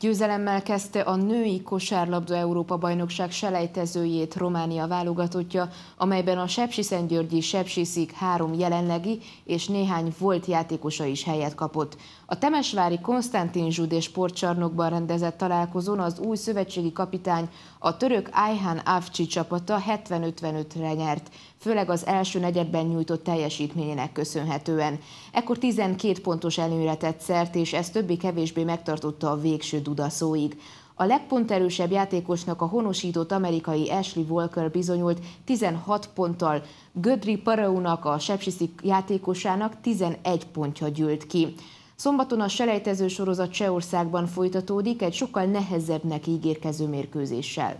Győzelemmel kezdte a női kosárlabda Európa bajnokság selejtezőjét Románia válogatottja, amelyben a Sepsi Szik három jelenlegi és néhány volt játékosa is helyet kapott. A Temesvári Konstantin Zsudé sportcsarnokban rendezett találkozón az új szövetségi kapitány a török Ayhan Avcsi csapata 70-55-re nyert, főleg az első negyedben nyújtott teljesítményének köszönhetően. Ekkor 12 pontos előnyre tett szert, és ez többi-kevésbé megtartotta a végső Dudaszóig. A legponterősebb játékosnak a honosított amerikai Ashley Walker bizonyult 16 ponttal, Gödri Paraunak a Sepsiszik játékosának 11 pontja gyűlt ki. Szombaton a selejtező sorozat Csehországban folytatódik egy sokkal nehezebbnek ígérkező mérkőzéssel.